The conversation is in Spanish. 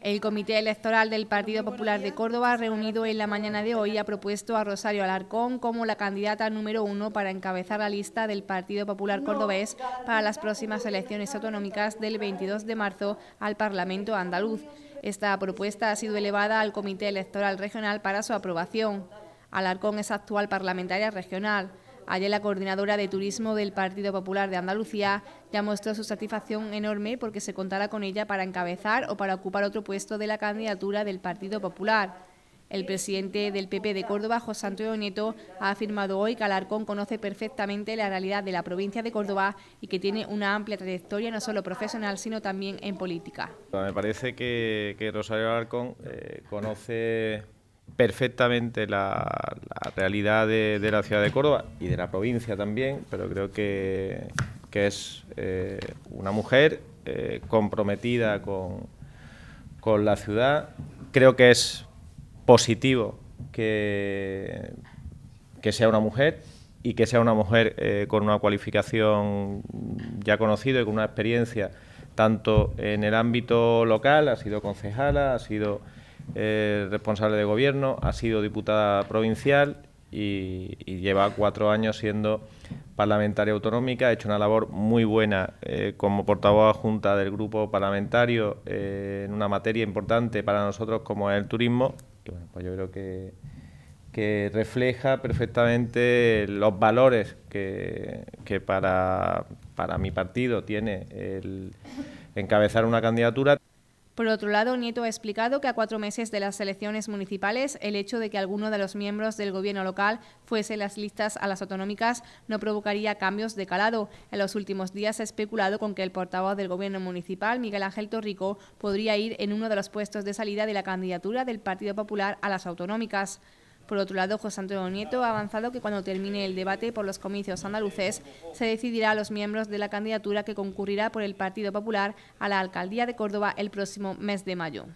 El Comité Electoral del Partido Popular de Córdoba, reunido en la mañana de hoy, ha propuesto a Rosario Alarcón como la candidata número uno para encabezar la lista del Partido Popular Cordobés para las próximas elecciones autonómicas del 22 de marzo al Parlamento andaluz. Esta propuesta ha sido elevada al Comité Electoral Regional para su aprobación. Alarcón es actual parlamentaria regional. Ayer la coordinadora de turismo del Partido Popular de Andalucía ya mostró su satisfacción enorme porque se contara con ella para encabezar o para ocupar otro puesto de la candidatura del Partido Popular. El presidente del PP de Córdoba, José Antonio Nieto, ha afirmado hoy que Alarcón conoce perfectamente la realidad de la provincia de Córdoba y que tiene una amplia trayectoria no solo profesional, sino también en política. Me parece que, Rosario Alarcón eh, conoce perfectamente la, realidad de, la ciudad de Córdoba y de la provincia también, pero creo que, es eh, una mujer eh, comprometida con, la ciudad. Creo que es positivo que, que sea una mujer y que sea una mujer eh, con una cualificación ya conocida y con una experiencia tanto en el ámbito local, ha sido concejala, ha sido eh, responsable de gobierno, ha sido diputada provincial y, lleva cuatro años siendo parlamentaria autonómica, ha hecho una labor muy buena eh, como portavoz adjunta del grupo parlamentario eh, en una materia importante para nosotros como es el turismo, que bueno, pues yo creo que, refleja perfectamente los valores que, que para, para mi partido tiene el encabezar una candidatura. Por otro lado, Nieto ha explicado que a cuatro meses de las elecciones municipales, el hecho de que alguno de los miembros del gobierno local fuese en las listas a las autonómicas no provocaría cambios de calado. En los últimos días ha especulado con que el portavoz del gobierno municipal, Miguel Ángel Torrico, podría ir en uno de los puestos de salida de la candidatura del Partido Popular a las autonómicas. Por otro lado, José Antonio Nieto ha avanzado que cuando termine el debate por los comicios andaluces, se decidirá a los miembros de la candidatura que concurrirá por el Partido Popular a la alcaldía de Córdoba el próximo mes de mayo.